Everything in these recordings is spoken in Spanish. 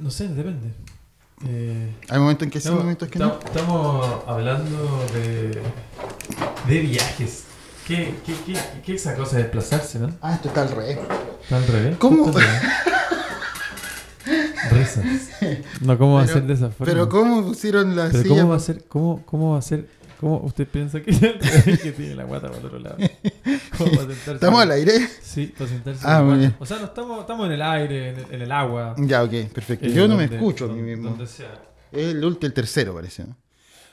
no sé, depende. Eh, hay momentos en que sí momentos en que no. Estamos hablando de, de viajes. ¿Qué, qué, qué, qué es esa cosa de desplazarse, no? Ah, esto está al revés. ¿Está al revés? ¿Cómo? Risas. No, ¿cómo va a ser de esa forma? Pero ¿cómo pusieron la pero silla? ¿cómo va a ser, cómo, cómo va a ser ¿Cómo usted piensa que, tiene la guata por otro lado? ¿Cómo ¿Estamos al aire? Sí, para sentarse. Ah, muy O sea, no estamos, estamos en el aire, en el, agua. Ya, ok, perfecto. Eh, Yo no me escucho a mí mismo. Donde sea. El, último, el tercero parece,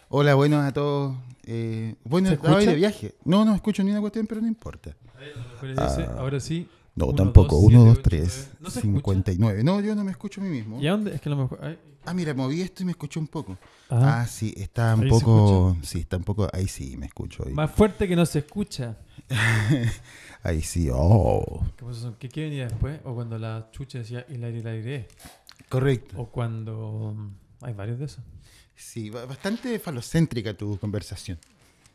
Hola, buenos a todos. Eh, bueno, hoy de viaje. No, no escucho ni una cuestión, pero no importa. dice, ah. ahora sí, no, uno, tampoco. 1, 2, 3, 59. No, yo no me escucho a mí mismo. ¿Y a dónde? Es que Ah, mira, moví esto y me escuché un poco. Ah. ah, sí, está un poco. Sí, está un poco. Ahí sí, me escucho. Más fuerte que no se escucha. ahí sí, oh. ¿Qué, pasó? ¿Qué, después? O cuando la chucha decía el aire, el aire. Correcto. O cuando. Hay varios de esos. Sí, bastante falocéntrica tu conversación.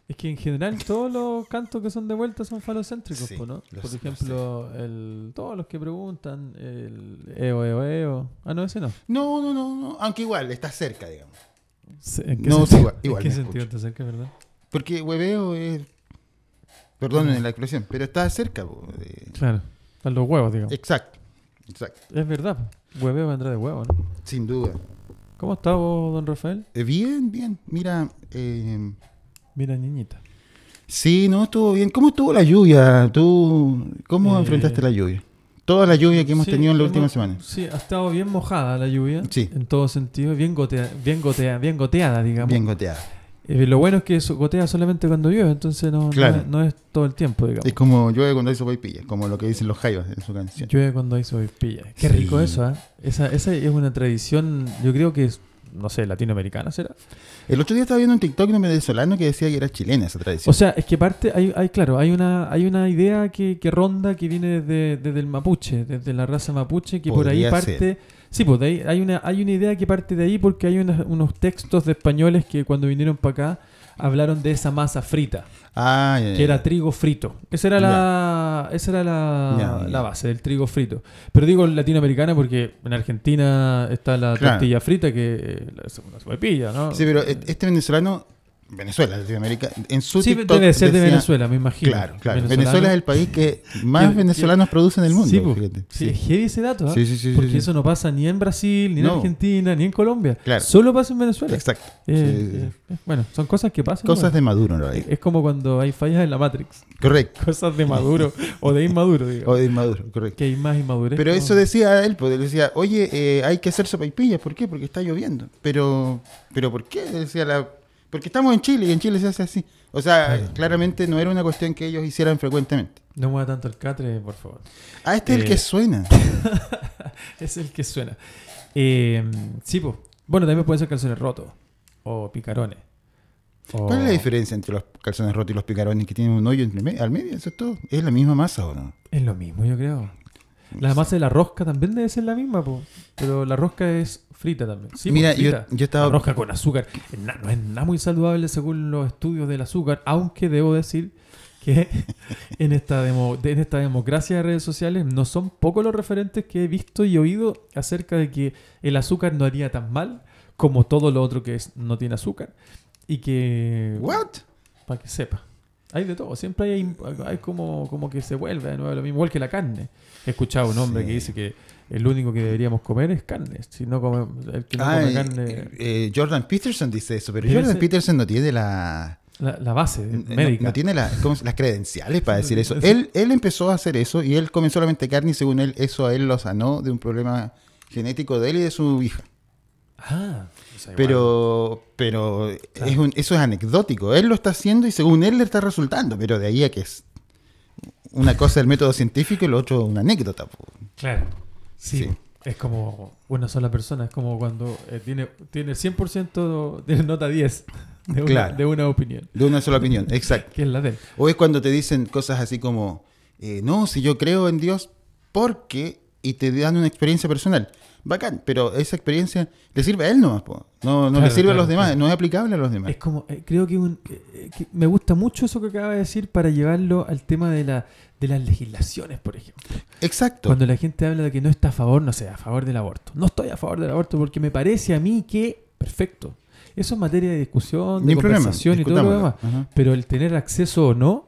Es que en general todos los cantos que son de vuelta son falocéntricos, ¿no? Por ejemplo, el, todos los que preguntan, el EO, EO, EO. Ah, no, ese no. No, no, no, no. aunque igual, está cerca, digamos. ¿En qué no, sentido? igual. está cerca, verdad? Porque hueveo es. en la expresión, pero está cerca. De... Claro, están los huevos, digamos. Exacto, exacto. Es verdad, hueveo vendrá de huevo, ¿no? Sin duda. ¿Cómo está vos, don Rafael? Eh, bien, bien. Mira, eh, Mira, niñita. Sí, no, estuvo bien. ¿Cómo estuvo la lluvia? ¿Tú cómo eh, enfrentaste la lluvia? Toda la lluvia que hemos tenido en la últimas última semana. Sí, ha estado bien mojada la lluvia. Sí. En todo sentido, bien, gotea, bien, gotea, bien goteada, digamos. Bien goteada. Eh, lo bueno es que eso gotea solamente cuando llueve, entonces no, no, es todo el tiempo, digamos. Es como llueve cuando hay sopaipilla, como lo que dicen los Jaios en su canción. Llueve cuando hay sopaipilla. Qué rico eso, ¿eh? Esa, esa es una tradición, yo creo que es no sé, latinoamericana, ¿será? El otro día estaba viendo un TikTok de un venezolano que decía que era chilena esa tradición. O sea, es que parte, hay, hay claro, hay una, hay una idea que, ronda que viene desde, desde, el mapuche, desde la raza mapuche, que por ahí parte... Sí, pues ahí, hay, una, hay una idea que parte de ahí porque hay unos textos de españoles que cuando vinieron para acá hablaron de esa masa frita. Ah, que era trigo frito. Esa era la, esa era la, base del trigo frito. Pero digo latinoamericana porque en Argentina está la tortilla frita que es eh, una sopaipilla, ¿no? Sí, pero e, este venezolano Venezuela, Latinoamérica, en su sí, TikTok debe ser de Venezuela, me imagino. Claro, claro. Venezuela es el país que más venezolanos produce en el mundo. Sí, pues, fíjate. sí. es ese dato, ¿ah? sí, porque eso no pasa ni en Brasil, ni en Argentina, ni en Colombia. Claro. Solo pasa en Venezuela. Exacto. Eh, eh, eh, bueno, son cosas que pasan. Cosas de Maduro, ¿no? Es como cuando hay fallas en la Matrix. Correcto. Cosas de Maduro o de inmaduro, digo. O de inmaduro, correcto. Que hay más inmadurez. Pero eso decía él, pues, decía, oye, hay que hacer sopaipillas, ¿por qué? Porque está lloviendo. Pero, pero ¿por qué? Decía la porque estamos en Chile y en Chile se hace así. O sea, claramente no era una cuestión que ellos hicieran frecuentemente. No mueva tanto el catre, por favor. Ah, este es el eh, que suena. es el que suena. Eh, sí, Bueno, también pueden ser calzones rotos o picarones. ¿Cuál es la diferencia entre los calzones rotos y los picarones que tienen un hoyo entre al medio? todo. ¿Es la misma masa o no? Es lo mismo, yo creo. La masa de la rosca también debe ser la misma, pero la rosca es frita también. Mira, pues, Yo, estaba... La rosca con azúcar. no es nada muy saludable según los estudios del azúcar, aunque debo decir que en esta, demo, en esta democracia de redes sociales no son pocos los referentes que he visto y oído acerca de que el azúcar no haría tan mal como todo lo otro que no tiene azúcar. Y que... ¿What? Para que sepa. Hay de todo, siempre hay, como, como que se vuelve de nuevo lo mismo, igual que la carne. He escuchado a un hombre que dice que el único que deberíamos comer es carne. Si no el que no ah, come eh, carne. Eh, Jordan Peterson dice eso, pero Jordan Peterson no tiene la. base médica. No, tiene las credenciales para decir eso. Él, él empezó a hacer eso y él comenzó solamente carne y según él eso a él lo sanó de un problema genético de él y de su hija. Ah, pero pero eso es anecdótico. Él lo está haciendo y según él le está resultando, pero de ahí a que es una cosa el método científico y lo otro una anécdota. Claro, sí. Es como una sola persona, es como cuando eh, tiene, tiene 100%, de nota 10 de una, opinión. De una sola opinión, exacto. O es cuando te dicen cosas así como, eh, no, si yo creo en Dios, porque, y te dan una experiencia personal bacán, pero esa experiencia le sirve a él nomás, no, no le sirve a los demás, no es aplicable a los demás. Es como, eh, creo eh, que, me gusta mucho eso que acaba de decir para llevarlo al tema de, la, de las legislaciones, por ejemplo. Exacto. Cuando la gente habla de que no está a favor, no sé, a favor del aborto. No estoy a favor del aborto porque me parece a mí que, perfecto, eso es materia de discusión, de conversación y todo lo demás. Pero el tener acceso o no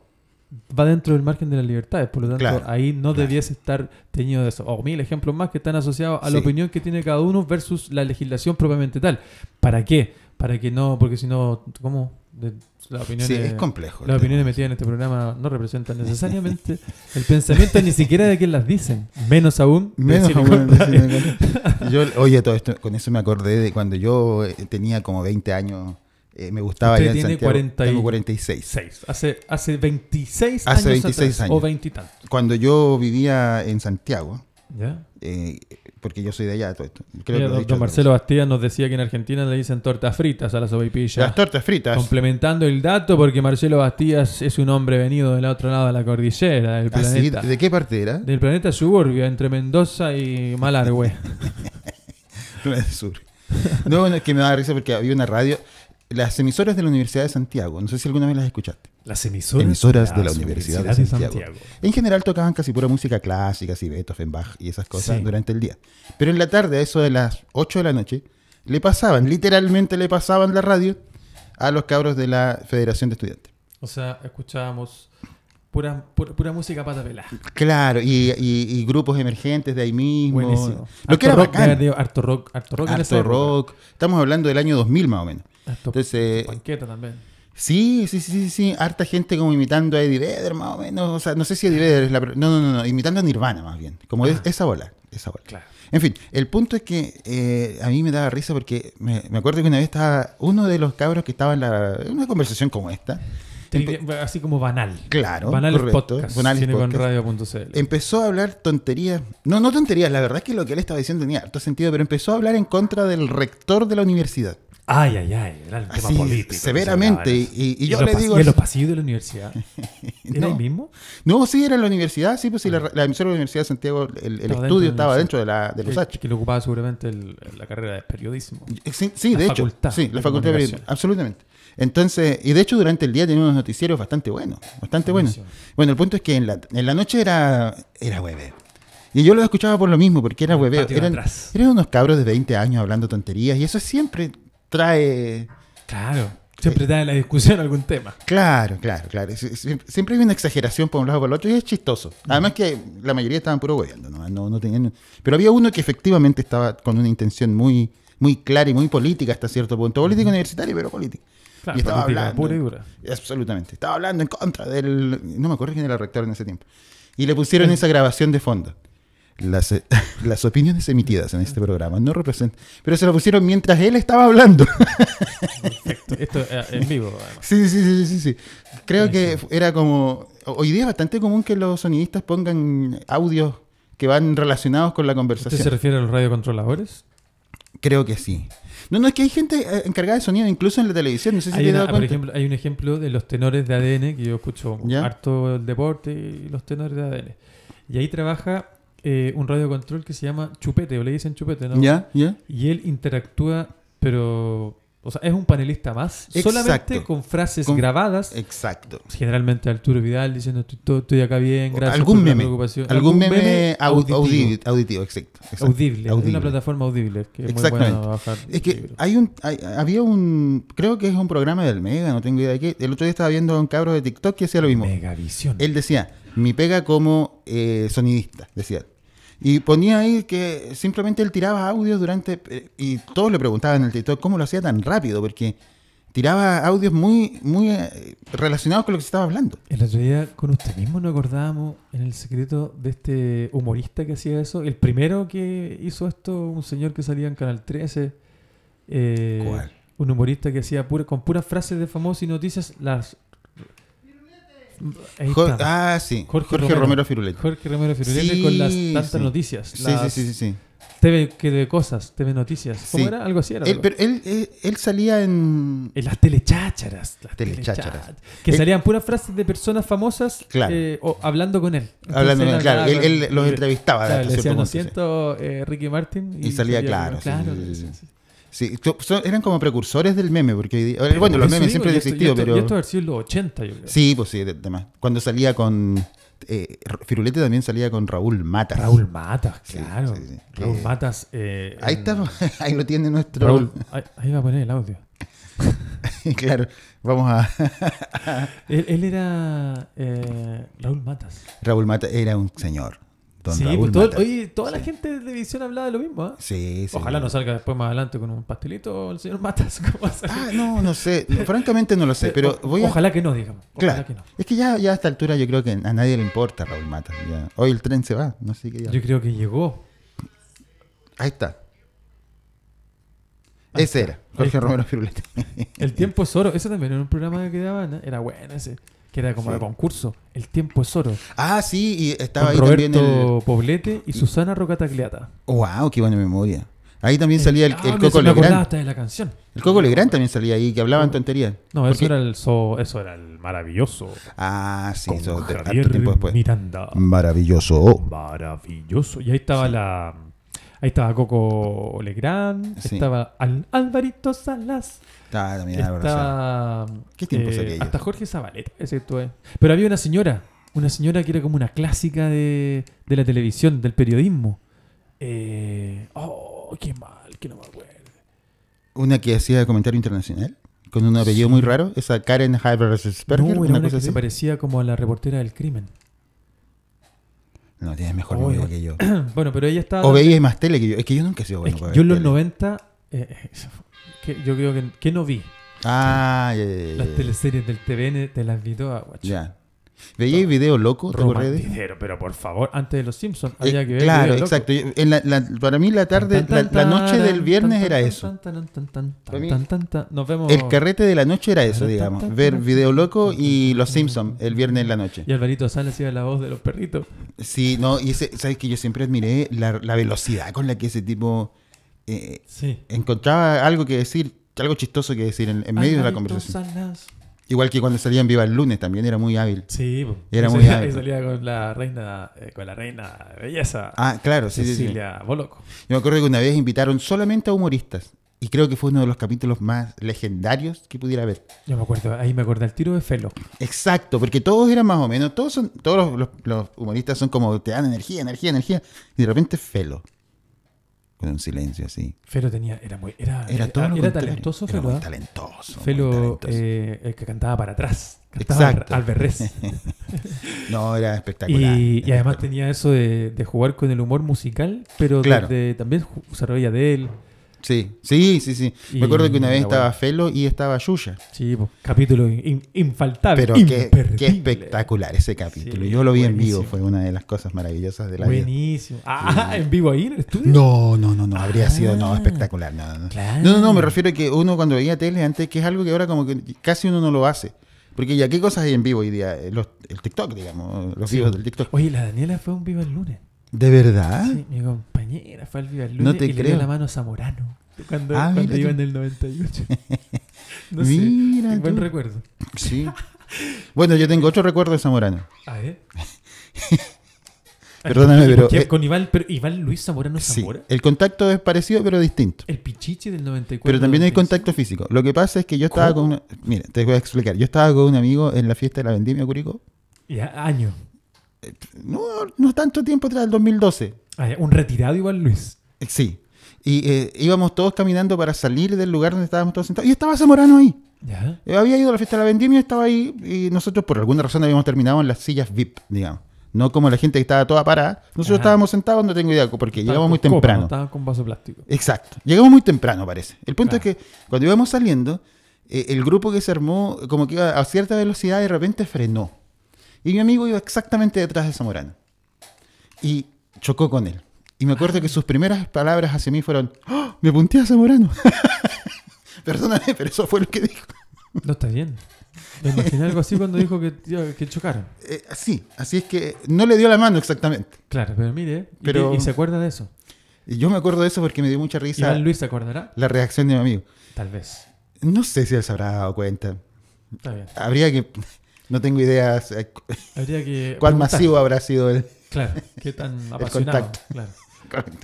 va dentro del margen de las libertades, por lo tanto ahí no debiese estar teñido de eso. O mil ejemplos más que están asociados a la opinión que tiene cada uno versus la legislación propiamente tal. ¿Para qué? Para que no, porque si no, ¿cómo? la opinión sí, es complejo. Las opiniones metidas en este programa no representa necesariamente el pensamiento ni siquiera de quien las dicen, menos aún. Menos aún. Yo, oye, todo esto, con eso me acordé de cuando yo eh, tenía como 20 años eh, me gustaba Usted Tengo 46. Hace, hace 26 años. O 20 y tantos. Cuando yo vivía en Santiago, ¿Ya? Eh, porque yo soy de allá, todo esto. don Marcelo Bastías nos decía que en Argentina le dicen tortas fritas a las sopaipillas. Las tortas fritas. Complementando el dato, porque Marcelo Bastías es un hombre venido del otro lado de la cordillera ah, ¿De qué parte era? Del planeta suburbio, entre Mendoza y Malargüe. Sur. No, es que me da risa porque había una radio las emisoras de la Universidad de Santiago. No sé si alguna vez las escuchaste. Las emisoras, emisoras de la, Universidad, de, Santiago. En general tocaban casi pura música clásica, así Beethoven, Bach y esas cosas durante el día. Pero en la tarde, a eso de las 8 de la noche, le pasaban, literalmente le pasaban la radio a los cabros de la Federación de Estudiantes. O sea, escuchábamos Pura, pura, música pata pelada. Claro, y, y, grupos emergentes de ahí mismo. Buenísimo. Lo que era rock, rock, harto rock. rock. Estamos hablando del año 2000 más o menos. Entonces, también. Sí, sí, sí, sí, harta gente como imitando a Eddie Vedder más o menos, o sea, no sé si Eddie Vedder es la... No, no, no, imitando a Nirvana más bien, como ah. esa bola, esa bola. En fin, el punto es que eh, a mí me daba risa porque me, acuerdo que una vez estaba uno de los cabros que estaba en, la, una conversación como esta, así como banal. Claro. Banal podcast. Banal Empezó a hablar tonterías. No, no tonterías. La verdad es que lo que él estaba diciendo tenía harto sentido, pero empezó a hablar en contra del rector de la universidad. Ay, ay, ay, era el tema político. Severamente. Y, yo le digo... en los pasillos de la universidad? ¿Era el mismo? No, sí, era en la universidad, sí, pues sí, la, emisora de la Universidad de Santiago, el, estudio estaba dentro de la de los H. Que le ocupaba seguramente la carrera de periodismo. Eh, sí, de hecho. Sí, la facultad de periodismo, absolutamente. Entonces, y de hecho durante el día tenía unos noticieros bastante buenos, bastante buenos. Bueno, el punto es que en la, en la noche era, era hueveo. Y yo lo escuchaba por lo mismo, porque era hueveo. Eran, eran, unos cabros de 20 años hablando tonterías, y eso es siempre trae... Claro. Siempre trae la discusión algún tema. Claro, claro, claro. Siempre hay una exageración por un lado o por el otro y es chistoso. Además que la mayoría estaban puro gobierno ¿no? tenían... Pero había uno que efectivamente estaba con una intención muy, muy clara y muy política hasta cierto punto. político universitaria, pero política. y estaba hablando, pura y Absolutamente. Estaba hablando en contra del... No me acuerdo quién el rector en ese tiempo. Y le pusieron esa grabación de fondo. Las, eh, las, opiniones emitidas en este programa no representan. Pero se lo pusieron mientras él estaba hablando. Esto eh, en vivo. Sí, sí, sí, sí, sí. Creo que era como. Hoy día es bastante común que los sonidistas pongan audios que van relacionados con la conversación. se refiere a los radiocontroladores? Creo que sí. No, no, es que hay gente eh, encargada de sonido, incluso en la televisión. No sé si hay te Por ejemplo, hay un ejemplo de los tenores de ADN, que yo escucho harto el deporte y los tenores de ADN. Y ahí trabaja eh, un radio control que se llama Chupete, o le dicen Chupete, ¿no? Ya, ya. Y él interactúa, pero. O sea, es un panelista más, solamente con frases grabadas. Exacto. Generalmente Arturo Vidal diciendo, estoy, acá bien, gracias ¿Algún por meme, preocupación. Algún, meme, auditivo. exacto, Audible, una plataforma audible. Que es Exactamente. Muy buena bajar es que hay un, había un, creo que es un programa del Mega, no tengo idea de qué. El otro día estaba viendo a un cabro de TikTok que hacía lo mismo. Megavisión. Él decía, mi pega como eh, sonidista, decía. Y ponía ahí que simplemente él tiraba audios durante. Eh, y todos le preguntaban en el TikTok cómo lo hacía tan rápido, porque tiraba audios muy, muy eh, relacionados con lo que se estaba hablando. En la día con usted mismo no acordábamos en el secreto de este humorista que hacía eso. El primero que hizo esto, un señor que salía en Canal 13. ¿Cuál? Un humorista que hacía pura, con puras frases de famosos y noticias, las Jorge, ah, sí. Jorge, Romero, Romero Firulete. Jorge Romero Firulete con las tantas noticias. Sí, sí, sí, sí, TV, que de cosas, TV Noticias. ¿Cómo era? Algo así era. Él, pero eh, él, salía en... En las telechácharas. Las telechácharas. Que salían puras frases de personas famosas eh, hablando con él. hablando con él, claro. Él, los entrevistaba. Claro, le decían, lo siento, eh, Ricky Martin. Y, y salía, salía, claro. claro Sí, eran como precursores del meme, porque bueno, los memes siempre han existido, pero... esto haber sido los 80, yo creo. Sí, pues sí, además. Cuando salía con... Eh, Firulete también salía con Raúl Matas. Raúl Matas, claro. Raúl eh, Matas... Eh, ahí está, ahí lo tiene nuestro... Raúl, ahí, va a poner el audio. claro, vamos a... él, él, era eh, Raúl Matas. Raúl Matas era un señor sí, pues, todo, toda la gente de televisión hablaba de lo mismo, ¿eh? Sí, sí. Ojalá no salga después más adelante con un pastelito el señor Matas. Ah, no, no sé. Francamente no lo sé, eh, pero voy Ojalá que no, digamos. Ojalá Que no. Es que ya, ya a esta altura yo creo que a nadie le importa Raúl Matas. Hoy el tren se va, no sé qué Yo creo que llegó. Ahí está. Ese era, Jorge Romero Firulete. El tiempo es oro. Eso también era un programa que daban, ¿eh? Era bueno ese que era como el concurso. El tiempo es oro. Ah, sí, y estaba ahí Roberto también el... Poblete y Susana Rocatagliata. ¡Wow! ¡Qué buena memoria! Ahí también el, salía el, el ah, Coco Legrand. de la canción. El Coco Legrand también salía ahí, que hablaban oh. tonterías. No, eso era, el eso era el maravilloso. Ah, sí, eso, Javier Miranda. Maravilloso. Maravilloso. Y ahí estaba la Ahí estaba Coco Legrand, estaba Alvarito Salas. estaba, ¿Qué tiempo eh, Hasta Jorge Zabaleta, Pero había una señora, una señora que era como una clásica de, la televisión, del periodismo. Eh, oh, qué mal, que no me acuerdo. Una que hacía comentario internacional con un apellido muy raro, esa Karen Hyber una, que se parecía como a la reportera del crimen. No, tienes mejor amigo que yo. bueno, pero ella estaba. O veía más tele que yo. Es que yo nunca he sido bueno. Es que para yo en los 90, eh, eh que yo creo que, que no vi. Ah, ya, Las teleseries del TVN te las vi todas, guacho. Ya. ¿Veíais video loco? Romanticero, pero por favor, antes de los Simpsons eh, había que ver. Claro, exacto. para mí la tarde, la, noche del viernes era eso. vemos. El carrete de la noche era eso, digamos. ver video loco y los Simpsons el viernes en la noche. Y Alvarito Salas iba la voz de los perritos. Sí, no, y ese, sabes que yo siempre admiré la, velocidad con la que ese tipo eh, encontraba algo que decir, algo chistoso que decir en, medio de la conversación. Igual que cuando salía en Viva el lunes también era muy hábil. Sí, era muy hábil. salía con la reina, eh, con la reina belleza. Ah, claro, sí, Cecilia sí, Boloco. Yo me acuerdo que una vez invitaron solamente a humoristas y creo que fue uno de los capítulos más legendarios que pudiera haber. Yo me acuerdo, ahí me acuerdo el tiro de Felo. Exacto, porque todos eran más o menos, todos son, todos los humoristas son como te dan energía, energía, energía y de repente Felo con un silencio así. Felo tenía, era muy, era, era, era, talentoso Felo. Era ¿ah? talentoso. Felo, eh, el que cantaba para atrás, cantaba Exacto. al no, era espectacular. Y, además tenía eso de, de, jugar con el humor musical, pero claro. también se reía de él. Sí, sí, sí, sí. Me acuerdo que una vez estaba Felo y estaba Yuya. Sí, capítulo infaltable. Pero qué, espectacular ese capítulo. Yo lo vi en vivo, fue una de las cosas maravillosas de la vida. Buenísimo. Ah, ¿en vivo ahí en el estudio? No, no, no, no. habría ah. sido no, espectacular. No no. no, no, me refiero a que uno cuando veía tele antes, que es algo que ahora como que casi uno no lo hace. Porque ya, ¿qué cosas hay en vivo hoy día? Eh, los, el TikTok, digamos, los vivos del TikTok. Oye, la Daniela fue un vivo el lunes. ¿De verdad? Sí, mi compañera fue al Viva el lunes no te y le dio la mano a Zamorano cuando, ah, cuando iba en el 98. no mira sé, buen recuerdo. Sí. Bueno, yo tengo otro recuerdo de Zamorano. A ver. Perdóname, pero. con Iván, pero Iván Luis Zamorano Zamora. Sí, el contacto es parecido, pero distinto. El pichichi del 94. Pero también hay contacto físico. Lo que pasa es que yo estaba con. mira, te voy a explicar. Yo estaba con un amigo en la fiesta de la vendimia Curico. Ya, año no, no tanto tiempo tras el 2012. Ah, un retirado igual, Luis. Eh, sí. Y eh, íbamos todos caminando para salir del lugar donde estábamos todos sentados. Y estaba Zamorano ahí. ¿Ya? Eh, había ido a la fiesta de la vendimia, estaba ahí. Y nosotros, por alguna razón, habíamos terminado en las sillas VIP, digamos. No como la gente que estaba toda parada. Nosotros estábamos sentados, no tengo idea, porque llegamos muy temprano. No con vaso plástico. Exacto. Llegamos muy temprano, parece. El punto es que cuando íbamos saliendo, el grupo que se armó, como que iba a cierta velocidad, de repente frenó. Y mi amigo iba exactamente detrás de Zamorano. Y chocó con él. Y me acuerdo que sus primeras palabras hacia mí fueron, ¡Ah! me apunté a Zamorano. Perdóname, pero eso fue lo que dijo. No está bien. Me imaginé algo así cuando dijo que, que chocaron. Eh, sí, así es que no le dio la mano exactamente. Claro, pero mire, y, se acuerda de eso. Yo me acuerdo de eso porque me dio mucha risa. Luis se acordará? La reacción de mi amigo. Tal vez. No sé si él se habrá dado cuenta. Habría que no tengo ideas eh, Habría cuál masivo habrá sido él? Claro, qué tan apasionado. Claro.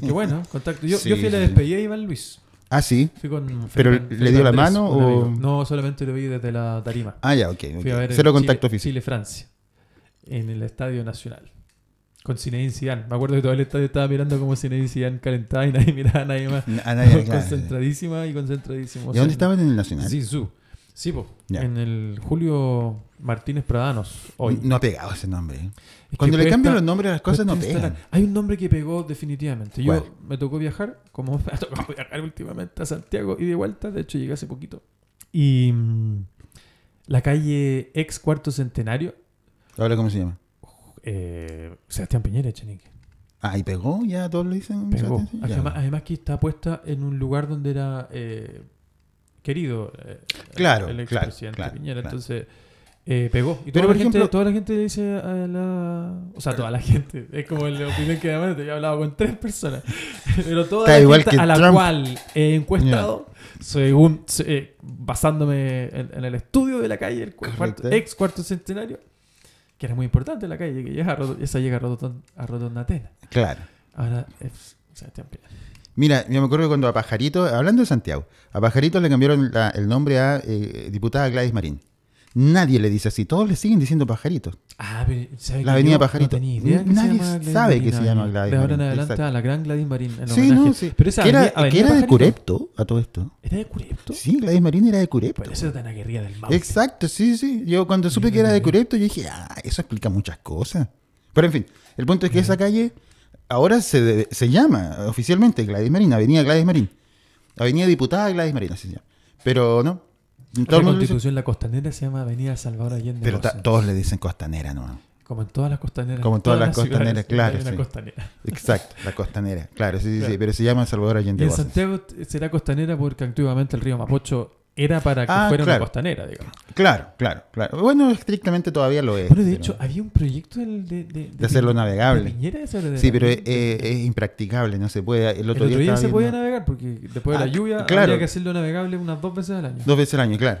Qué bueno, contacto. Yo, yo fui a la despedida Iván Luis. Ah, sí. Fui con ¿Pero le dio la mano o.? No, solamente lo vi desde la tarima. Ah, ya, ok. okay. Fui a ver Cero contacto Chile, físico. Chile-Francia. En el Estadio Nacional. Con Zinedine Zidane. Me acuerdo que todo el estadio estaba mirando como Zinedine Zidane calentaba y nadie miraba a nadie más. Concentradísima y concentradísima ¿Y dónde estaban en el Nacional? Su. Sí, en el Julio Martínez Pradanos. No ha pegado ese nombre. ¿eh? Cuando le cambian los nombres a las cosas, no pegan. Hay un nombre que pegó definitivamente. Yo me tocó viajar, como me ha tocado viajar últimamente a Santiago y de vuelta, de hecho llegué hace poquito. Y mm, la calle ex cuarto centenario. ¿Ahora cómo se llama? Eh, Sebastián Piñera, Chenique. Ah, y pegó, ya todos lo dicen. Pegó. Además, que está puesta en un lugar donde era eh, querido eh, el expresidente Piñera. Entonces, eh, pegó. Y toda, la por gente, ejemplo, toda la gente le dice a la. O sea, toda la gente. Es como la opinión que además te había hablado con tres personas. Pero toda la gente a la cual he encuestado, según, eh, basándome en, el estudio de la calle, el ex cuarto centenario, que era muy importante la calle, que llega a, esa llega a, Rotondatena a Claro. Ahora, es, o sea, Mira, yo me acuerdo cuando a Pajarito, hablando de Santiago, a Pajarito le cambiaron el nombre a eh, diputada Gladys Marín. Nadie le dice así, todos le siguen diciendo Pajarito. Ah, pero La avenida Pajarito. No tenía Nadie se Gladys sabe Marín, que se llama Gladys De ahora en adelante a la gran Gladys Marín. Sí, no, sí. Pero esa Que era, de Curepto, a todo esto. ¿Era de Curepto? Sí, Gladys Marín era de Curepto. Pero eso la guerrilla del Maule. Exacto, sí, sí. Yo cuando supe que era de Curepto, yo dije, ah, eso explica muchas cosas. Pero en fin, el punto es que esa calle ahora se, se llama oficialmente Gladys Marín, Avenida Gladys Marín. Avenida Diputada Gladys Marín, así se llama. Pero no. En la constitución, la costanera se llama Avenida Salvador Allende. Pero todos le dicen costanera, ¿no? Como en todas las costaneras. Como en todas, las, costaneras, claro. costanera. Exacto, la costanera, claro, sí, sí, sí. Pero se llama Salvador Allende. en Santiago será costanera porque antiguamente el río Mapocho era para que ah, fuera una costanera, digamos. Claro, claro, claro. Bueno, estrictamente todavía lo es. Bueno, de hecho, había un proyecto de, de, de, hacerlo navegable. De sí, pero es, impracticable, no se puede. El otro, día, se podía navegar porque después de la ah, lluvia claro. había que hacerlo navegable unas dos veces al año. Dos veces al año, claro.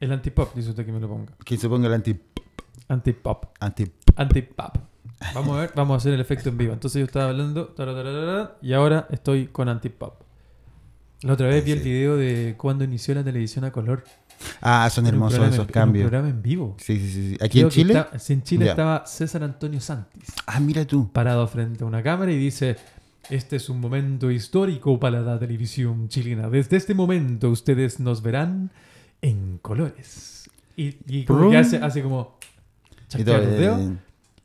El antipop, dice usted que me lo ponga. Que se ponga el antipop. Antipop. Antipop. Antipop. Vamos a ver, vamos a hacer el efecto en vivo. Entonces yo estaba hablando y ahora estoy con antipop. La otra vez vi el video de cuando inició la televisión a color. Ah, son hermosos esos cambios. Un programa en vivo. Sí, sí, sí. ¿Aquí en Chile? Sí, en Chile estaba César Antonio Santis. Ah, mira tú. Parado frente a una cámara y dice, este es un momento histórico para la televisión chilena. Desde este momento ustedes nos verán en colores. Y, como que hace, como... y todo,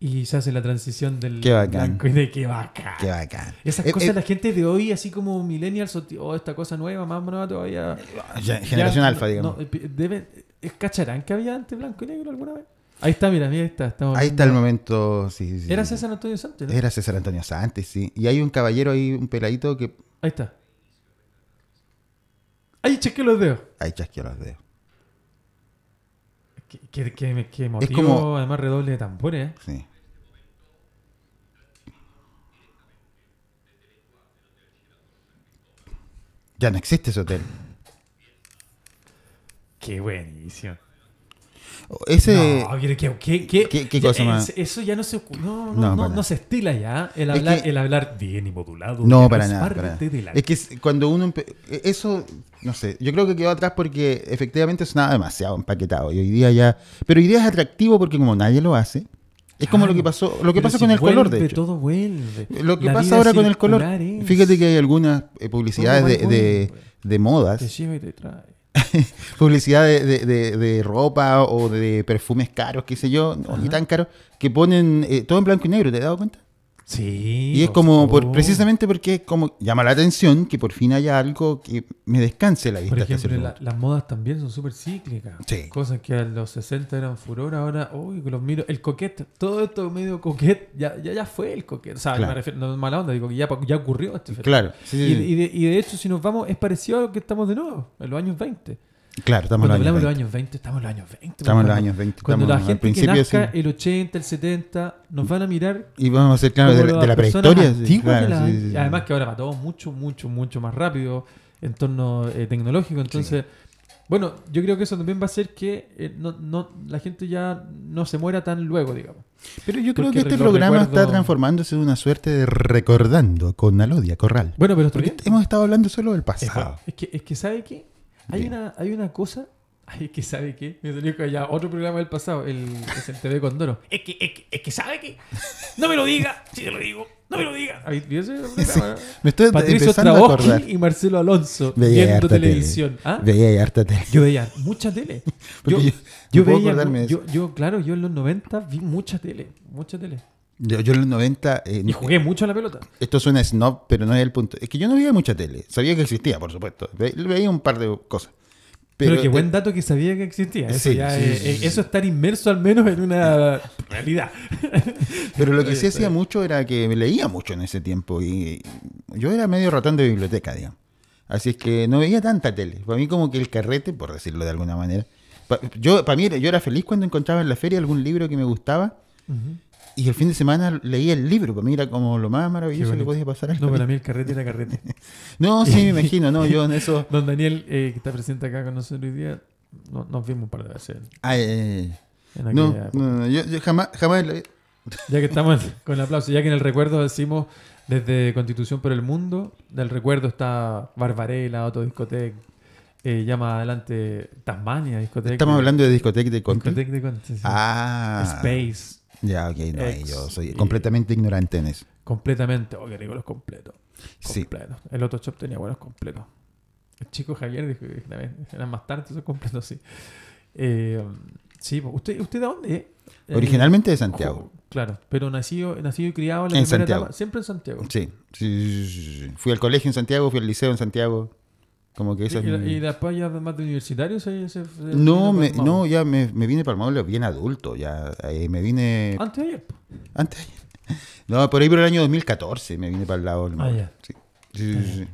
y se hace la transición del blanco y de qué bacán. Qué bacán. Esas eh, cosas eh, la gente de hoy, así como millennials, o oh, esta cosa nueva, más nueva todavía. generación alfa, digamos. Eh, es ¿Cacharán que había antes blanco y negro alguna vez? Ahí está, mira, mira, ahí está. Estamos ahí está el momento, sí, sí. Era César Antonio Sánchez. Era César Antonio Sánchez, sí. Y hay un caballero ahí, un peladito que... Ahí está. Ahí chasqueó los dedos. Ahí chasqueó los dedos. Qué, qué, qué, motivo, es como... además redoble de tambores. ¿eh? Sí. Ya no existe ese hotel. Qué buenísimo. Ese. No, ¿qué, qué, qué, cosa más? Eso ya no se no, no, no, se estila ya. El hablar, el hablar bien y modulado. No, para nada. Es que cuando uno. E, eso, no sé. Yo creo que quedó atrás porque efectivamente sonaba demasiado empaquetado. Y hoy día ya. Pero hoy día es atractivo porque como nadie lo hace. Es como lo que pasó, lo que pasa con el color, de Todo Lo que pasa ahora con el color. Fíjate que hay algunas eh, publicidades pues. de, de, de, modas. Te publicidad de, ropa o de perfumes caros, qué sé yo, ni tan caros, que ponen eh, todo en blanco y negro, ¿te has dado cuenta? Sí. Y es como, precisamente porque como llama la atención que por fin haya algo que me descanse la vista. Por ejemplo, las modas también son súper cíclicas. Cosas que a los 60 eran furor, ahora, uy, los miro. El coquete, todo esto medio coquete, ya, ya, ya fue el coquete. O sea, me refiero, no es mala onda, digo que ya, ocurrió este Claro. y, de, y, de, hecho, si nos vamos, es parecido a lo que estamos de nuevo, en los años 20 Claro, estamos Cuando los años 20, estamos en los años 20. Estamos en los años 20. Cuando la gente en que nazca, el 80, el 70, nos van a mirar. Y vamos a ser claros de, la prehistoria. además que ahora va todo mucho, mucho, mucho más rápido en torno eh, tecnológico. Entonces, bueno, yo creo que eso también va a hacer que eh, no, no, la gente ya no se muera tan luego, digamos. Pero yo creo que este programa está transformándose en una suerte de recordando con Alodia Corral. Bueno, pero Porque hemos estado hablando solo del pasado. Es, que, es que ¿sabe qué? Hay, una, hay una cosa. Ay, que sabe qué. Me que ya otro programa del pasado, el TV con Doro. Es que, es que, es que sabe qué. No me lo diga, si te lo digo. No me lo diga. me estoy Patricio Traboschi y Marcelo Alonso viendo televisión. veía ¿Ah? Veía harta tele. Yo veía mucha tele. yo, yo, yo, veía, yo, claro, yo en los 90 vi mucha tele. Mucha tele. Yo, en los 90... ni eh, jugué mucho a la pelota. Esto suena snob, pero no es el punto. Es que yo no veía mucha tele. Sabía que existía, por supuesto. veía un par de cosas. Pero, qué buen dato que sabía que existía. Eso, es, estar inmerso al menos en una realidad. Pero lo que sí hacía mucho era que me leía mucho en ese tiempo y yo era medio ratón de biblioteca, digamos. Así es que no veía tanta tele. Para mí como que el carrete, por decirlo de alguna manera. yo, para mí yo era feliz cuando encontraba en la feria algún libro que me gustaba. Y el fin de semana leí el libro, para mí como lo más maravilloso que podía pasar. Al no, para mí el carrete era carrete. no, sí, me imagino, no, yo en eso... Don Daniel, eh, que está presente acá con nosotros hoy día, nos vimos para ah, hacer Ay, en no, no, yo, jamás, jamás... Ya que estamos con el aplauso, ya que en el recuerdo decimos desde Constitución por el Mundo, del recuerdo está Barbarella, Autodiscotec, eh, llama adelante Tasmania, discoteca. Estamos hablando de discoteque de Conte. Discotec de Ah. Space. Ya, ok, no, yo soy completamente ignorante en eso. Completamente, o que los completos. Completo. El otro shop tenía buenos completos. El chico Javier dijo que eran más tarde esos completos, sí. Eh, sí, pues, ¿usted, ¿usted de dónde? Eh, Originalmente de Santiago. claro, pero nacido, nacido y criado en, la Santiago. siempre en Santiago. Sí, sí, sí, sí, Fui al colegio en Santiago, fui al liceo en Santiago que y, después ya más de universitarios? No, no ya me, vine para el bien adulto, ya eh, me vine... Antes de ayer. No, por ahí por el año 2014 me vine para el lado ah, ah,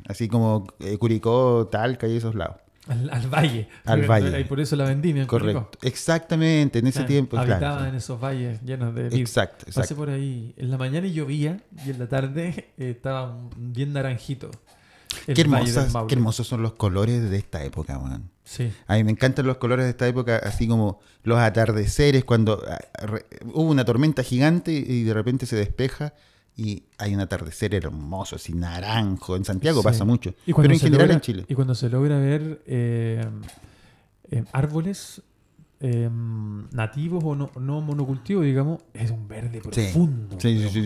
Así como eh, Curicó, Talca y esos lados. Al, valle. Al valle. Y por eso la vendimia. Correcto. Exactamente, en ese ah, tiempo. Habitaba en esos valles llenos de. Exacto, exacto. Pasé por ahí. En la mañana llovía y en la tarde eh, estaba bien naranjito qué, hermosas, qué hermosos son los colores de esta época, man. Sí. A mí me encantan los colores de esta época, así como los atardeceres, cuando ah, hubo una tormenta gigante y de repente se despeja y hay un atardecer hermoso, así naranjo. En Santiago pasa mucho, pero en general en Chile. Y cuando se logra ver eh, eh, árboles Em, nativos o no, monocultivo monocultivos, digamos, es un verde profundo. verde,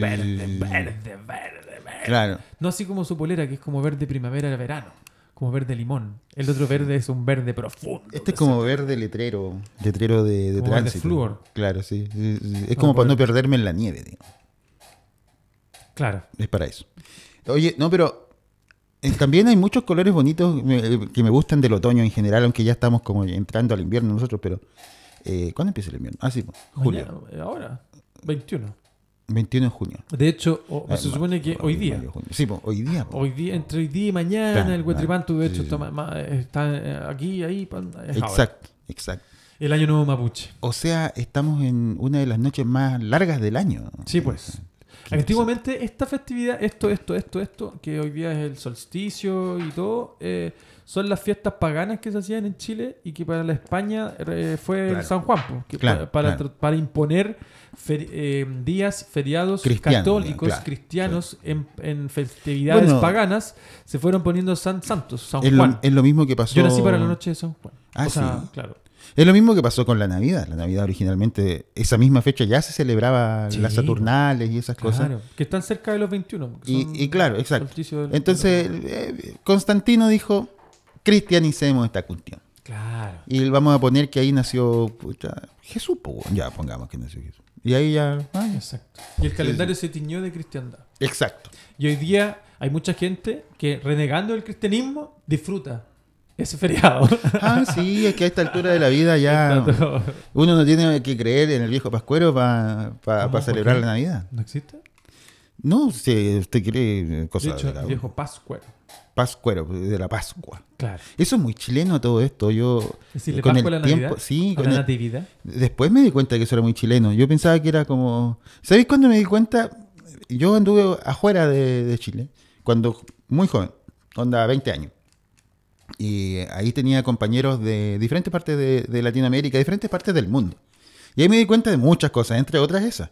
verde, verde, Claro. No así como su polera, que es como verde primavera-verano, como verde limón. El otro verde es un verde profundo. Este es como verde letrero, letrero de, de Claro, sí. Es como para no perderme en la nieve, Claro. Es para eso. Oye, no, pero eh, también hay muchos colores bonitos eh, que me gustan del otoño en general, aunque ya estamos como entrando al invierno nosotros, pero eh, ¿cuándo empieza el invierno? Ah, sí, pues, julio. Eh, ahora, 21. 21 de junio. De hecho, oh, ah, se supone que hoy día. sí, pues, hoy día. Pues. Hoy día, entre hoy día y mañana, el Huetripantu, de hecho, Está, aquí, ahí. exacto, exacto. El año nuevo mapuche. O sea, estamos en una de las noches más largas del año. Sí, pues. Antiguamente esta festividad, esto, esto, esto, esto, que hoy día es el solsticio y todo, eh, son las fiestas paganas que se hacían en Chile y que para la España eh, fue el San Juan, para, para, imponer eh, días feriados católicos cristianos en, festividades paganas, se fueron poniendo San Santos, San Juan. Es lo, mismo que pasó. Yo nací para la noche de San Juan. Ah, claro. Es lo mismo que pasó con la Navidad. La Navidad originalmente, esa misma fecha ya se celebraba las Saturnales y esas cosas. que están cerca de los 21. Y, claro, exacto. Entonces, eh, Constantino dijo, cristianicemos esta cuestión. Claro. Y vamos a poner que ahí nació Jesús, ya pongamos que nació Jesús. Y ahí ah, ya... exacto. Y el calendario se tiñó de cristiandad. Exacto. Y hoy día hay mucha gente que renegando del cristianismo disfruta es feriado. Ah, sí, es que a esta altura de la vida ya uno no tiene que creer en el viejo Pascuero para celebrar la Navidad. ¿No existe? No, si usted quiere... cosas de, hecho, viejo Pascuero. Pascuero, de la Pascua. Claro. Eso es muy chileno todo esto. Yo decir, con tiempo, Navidad, sí, con la Después me di cuenta que eso era muy chileno. Yo pensaba que era como, ¿sabéis cuándo me di cuenta? Yo anduve afuera de, de Chile cuando muy joven, onda 20 años. Y ahí tenía compañeros de diferentes partes de, Latinoamérica, diferentes partes del mundo. Y ahí me di cuenta de muchas cosas, entre otras esas.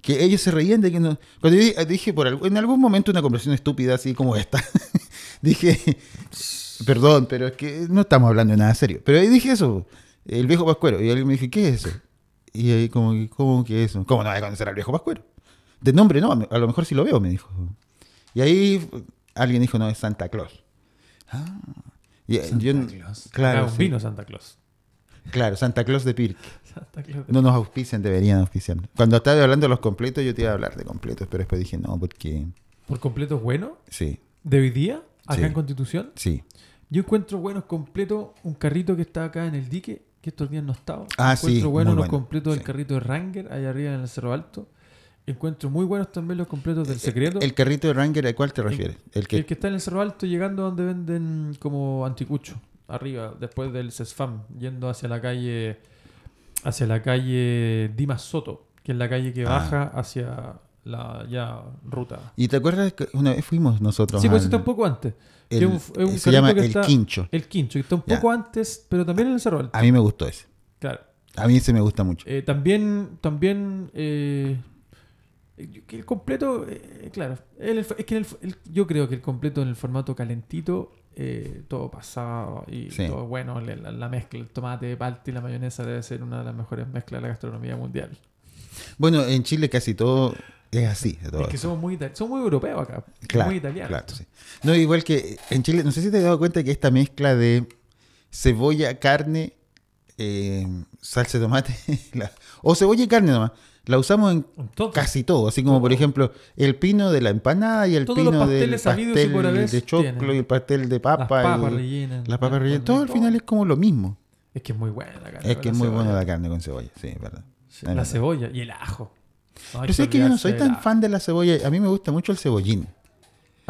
Que ellos se reían de que no... Cuando yo eh, dije, por en algún momento una conversación estúpida así como esta, dije, perdón, pero es que no estamos hablando de nada serio. Pero ahí dije eso, el viejo pascuero. Y alguien me dijo, ¿qué es eso? Y ahí como, ¿cómo que eso? ¿Cómo no voy a conocer al viejo pascuero? De nombre no, a lo mejor sí lo veo, me dijo. Y ahí alguien dijo, no, es Santa Claus. Ah, eh, Santa Claus. Claro, vino Santa Claus. Claro, Santa Claus de Pirque. No nos auspician, deberían auspiciar. Cuando estaba hablando de los completos, yo te iba a hablar de completos, pero después dije no, porque. ¿Por completos bueno? Sí. ¿De hoy día? ¿Acá en Constitución? Sí. Yo encuentro buenos completos un carrito que está acá en el dique, que estos días no estaba. Ah, encuentro sí. Encuentro buenos bueno. completos del carrito de Ranger, allá arriba en el Cerro Alto. Encuentro muy buenos también los completos del eh, eh, secreto. El, carrito de Ranger, ¿a cuál te refieres? El, que... que está en el Cerro Alto llegando donde venden como anticucho, arriba, después del CESFAM, yendo hacia la calle, hacia la calle Dimas Soto, que es la calle que ah. baja hacia la ya ruta. ¿Y te acuerdas que una vez fuimos nosotros? Sí, pues está un poco antes. se llama El Quincho. El Quincho, que está un poco antes, pero también en el Cerro Alto. A mí me gustó ese. Claro. A mí ese me gusta mucho. Eh, también, también el completo, eh, claro, es que el, yo creo que el completo en el formato calentito, eh, todo pasado y todo bueno, la, mezcla, el tomate, palta y la mayonesa debe ser una de las mejores mezclas de la gastronomía mundial. Bueno, en Chile casi todo es así. es que somos muy, europeos acá, muy italianos. No, igual que en Chile, no sé si te has dado cuenta que esta mezcla de cebolla, carne, eh, salsa de tomate, o cebolla y carne nomás, la usamos en casi todo, así como por ejemplo el pino de la empanada y el pino del pastel de choclo y el pastel de papa. La papas rellenas. Todo al final es como lo mismo. Es que es muy buena la carne. Es que es muy buena la carne con cebolla, sí, verdad. la cebolla y el ajo. Pero sé que yo no soy tan fan de la cebolla. A mí me gusta mucho el cebollín.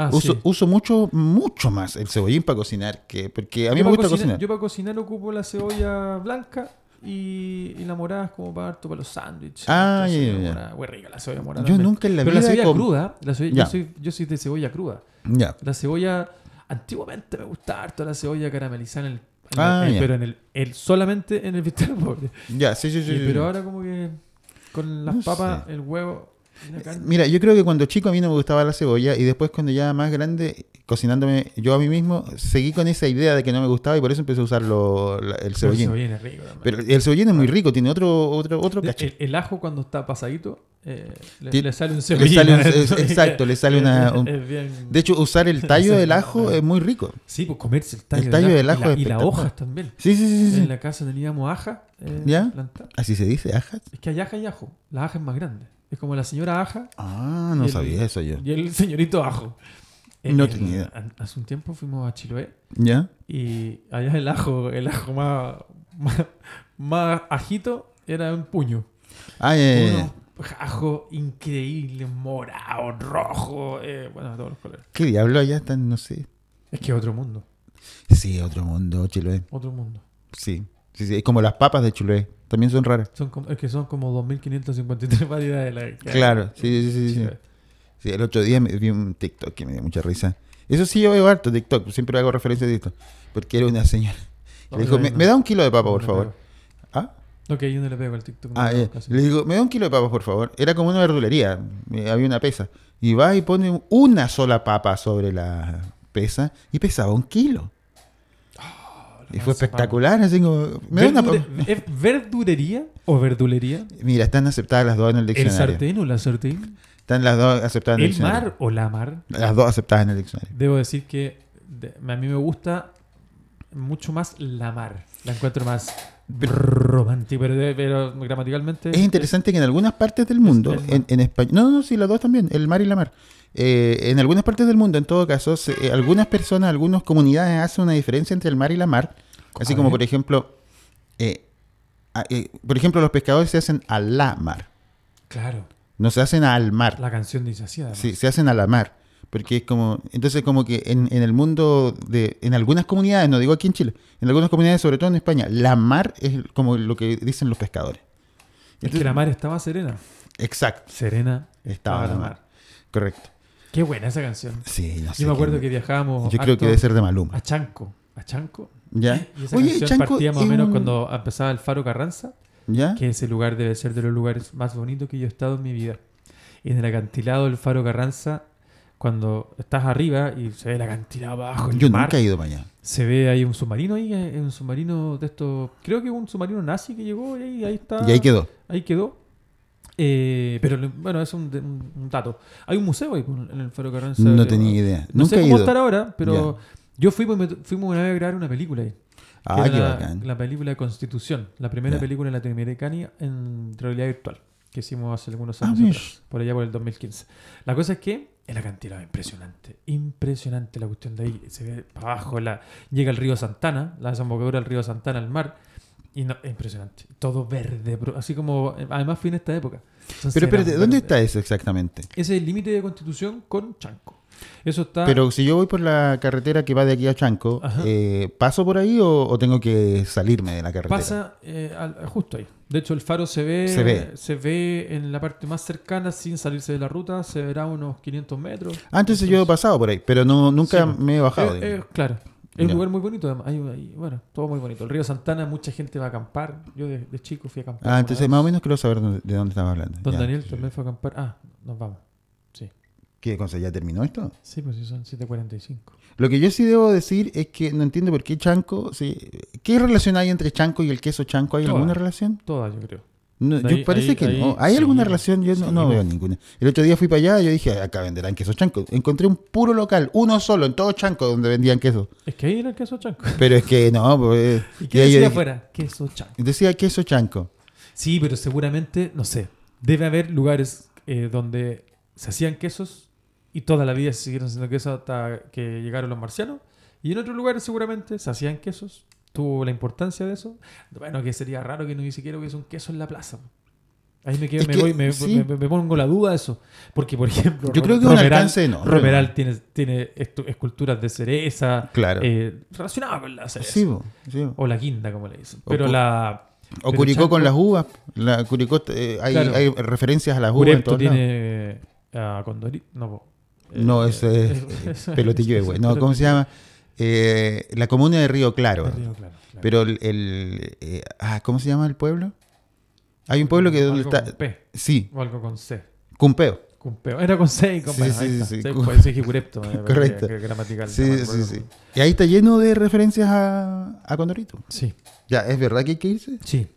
Ah, uso, mucho, mucho más el cebollín para cocinar que. Porque a mí me gusta cocinar, Yo para cocinar ocupo la cebolla blanca y, la morada es como para harto para los sándwiches. Ah, ya, la cebolla morada. Yo nunca la Pero la cebolla cruda, yo, soy, yo, soy, de cebolla cruda. La cebolla, antiguamente me gustaba harto la cebolla caramelizada en el. Ah, pero en el, el, solamente en el bistec pobre. Ya, sí, sí, sí. pero ahora como que con las papas, el huevo eh, mira, yo creo que cuando chico a mí no me gustaba la cebolla y después cuando ya más grande, cocinándome yo a mí mismo, seguí con esa idea de que no me gustaba y por eso empecé a usar el cebollín. Pero el cebollín es muy rico, tiene otro, otro, otro El, ajo cuando está pasadito eh, le, sale un cebollín. exacto, le sale una... de hecho, usar el tallo del ajo eh. es muy rico. Sí, pues comerse el tallo, del, ajo. Y, las la hojas también. Sí, sí, sí, En la casa teníamos aja. ¿Ya? Así se dice, ajas. Es que hay aja y ajo. La aja es más grande. Es como la señora Aja. Ah, no sabía eso yo. Y el señorito Ajo. Eh, no tenía idea. Hace un tiempo fuimos a Chiloé. ¿Ya? Y allá el ajo, el ajo más, más, ajito era un puño. Ah, pues, ajo increíble, morado, rojo, eh, bueno, todos los colores. ¿Qué diablo allá están? No sé. Es que otro mundo. Sí, otro mundo, Chiloé. Otro mundo. Sí, sí, sí. Es como las papas de Chiloé. También son raras. Son es que son como 2.553 variedades. La, la, claro, sí, sí, sí, sí. el otro día vi un TikTok que me dio mucha risa. Eso sí, yo veo harto TikTok, pues, siempre hago referencia a TikTok. Porque era una señora. le dijo, me, da un kilo de papa, por favor. ¿Ah? Ok, yo no le pego al TikTok. Ah, Le digo, me da un kilo de papa, por favor. Era como una verdulería, eh, había una pesa. Y va y pone una sola papa sobre la pesa y pesaba un kilo. Y fue espectacular, así como... ¿me una... verdurería o verdulería? Mira, están aceptadas las dos en el diccionario. ¿El sartén o la sartén? Están las dos aceptadas en el, diccionario. ¿El mar o la mar? Las dos aceptadas en el diccionario. Debo decir que a mí me gusta mucho más la mar. La encuentro más romántico, pero, gramaticalmente. Es interesante que en algunas partes del mundo, en, en No, no, sí, las dos también, el mar y la mar. Eh, en algunas partes del mundo, en todo caso, eh, algunas personas, algunas comunidades hacen una diferencia entre el mar y la mar. Así como, por ejemplo, eh, ah, por ejemplo, los pescadores se hacen a la mar. Claro. No se hacen al mar. La canción dice así. Sí, se hacen a la mar. Porque es como, entonces como que en, el mundo de, en algunas comunidades, no digo aquí en Chile, en algunas comunidades, sobre todo en España, la mar es como lo que dicen los pescadores. es que la mar estaba serena. Exacto. Serena estaba, la mar. Correcto. Qué buena esa canción. Sí, Yo me acuerdo que, viajábamos. Yo creo que debe ser de Maluma. A Chanco. A Chanco. Ya. Y esa canción partía más o menos cuando empezaba el Faro Carranza. ¿Ya? Que ese lugar debe ser de los lugares más bonitos que yo he estado en mi vida. en el acantilado del Faro Carranza cuando estás arriba y se ve la cantidad abajo. Yo mar, nunca he ido para allá. Se ve ahí un submarino ahí, eh, un submarino de estos. Creo que un submarino nazi que llegó y ahí, está. Y ahí quedó. Ahí quedó. Eh, pero bueno, es un, dato. Hay un museo ahí pues, en el Faro Carranza. No tenía idea. No sé cómo estar ahora, pero yo fui, pues, fuimos una vez a grabar una película ahí. Ah, qué la, bacán. La película de Constitución, la primera película latinoamericana en realidad virtual que hicimos hace algunos ah, años por allá por el 2015. La cosa es que la cantidad impresionante, impresionante la cuestión de ahí, se ve para abajo, llega el río Santana, la desembocadura del río Santana al mar, y no, impresionante, todo verde, así como, eh, además fue en esta época. pero espérate, ¿dónde está eso exactamente? Ese es el límite de Constitución con Chanco. Eso está... Pero si yo voy por la carretera que va de aquí a Chanco, eh, ¿paso por ahí o, tengo que salirme de la carretera? Pasa eh, justo ahí. De hecho, el faro se ve, se ve, en la parte más cercana sin salirse de la ruta, se verá unos 500 metros. Antes yo he pasado por ahí, pero no, nunca me he bajado. Eh, eh, claro. Es un lugar muy bonito, bueno, todo muy bonito. El río Santana, mucha gente va a acampar. Yo de, chico fui a acampar. Ah, más o menos quiero saber de dónde estamos hablando. Don Daniel también fue a acampar. Ah, nos vamos. Sí. ¿Qué cosa? ¿Ya terminó esto? Sí, pues son 7.45. Lo que yo sí debo decir es que no entiendo por qué Chanco. ¿Qué relación hay entre Chanco y el queso Chanco? ¿Hay alguna relación? Toda, yo creo. parece que no. ¿Hay alguna relación? Yo no, veo ninguna. El otro día fui para allá y yo dije, acá venderán queso chanco. Encontré un puro local, uno solo, en todo chanco, donde vendían queso. Es que ahí era el queso chanco. Pero es que no. Pues, ¿Y eh, qué decía afuera? Queso chanco. Decía queso chanco. Sí, pero seguramente, no sé, debe haber lugares eh, donde se hacían quesos y toda la vida se siguieron haciendo queso hasta que llegaron los marcianos. Y en otros lugares seguramente se hacían quesos. Tuvo la importancia de eso. Bueno, que sería raro que no ni siquiera hubiese un queso en la plaza. Ahí me, quedo, me pongo la duda de eso. Porque, por ejemplo, yo creo que Romeral, tiene, esculturas de cereza claro. Eh, relacionadas con la cereza. O la guinda, como le dicen. Pero o, la. O Curicó con las uvas. Curicó, eh, hay, referencias a las uvas. En todos tiene. Eh, no, no, eh, ese es, pelotillo de güey. No, ¿cómo se llama? Eh, la comuna de Río Claro. Pero el. Eh, ah, ¿Cómo se llama el pueblo? Hay un pueblo que. está, Sí. O algo con C. Cumpeo. Cumpeo. Era con C y con Sí, sí, sí. Eh, Correcto. Sí, sí, sí. Y ahí está lleno de referencias a, a Condorito. Sí. Ya, ¿es verdad que hay que irse? Sí.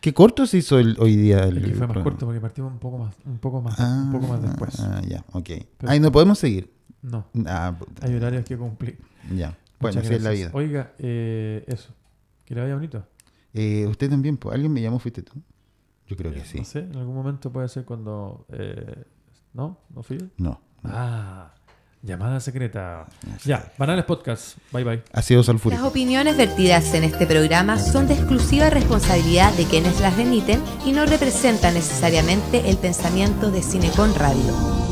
¿Qué corto se hizo hoy día? El, el fue más corto porque partimos un poco más, un poco más, un poco más ah, después. Ah, ya, ok. Ahí no podemos seguir. No. Ah, Hay horarios que cumplir. Ya. Bueno, así es la vida. Oiga, eh, eso. Que le vaya bonito. Eh, usted también, pues. ¿Alguien me llamó? ¿Fuiste tú? Yo creo que eh, sí. No sé, en algún momento puede ser cuando. Eh, ¿No? ¿No fui yo? No. Ah. Llamada secreta. Ya, Banales Podcast. Bye bye. sido sulfúrico. Las opiniones vertidas en este programa son de exclusiva responsabilidad de quienes las emiten y no representan necesariamente el pensamiento de Cinecon Radio.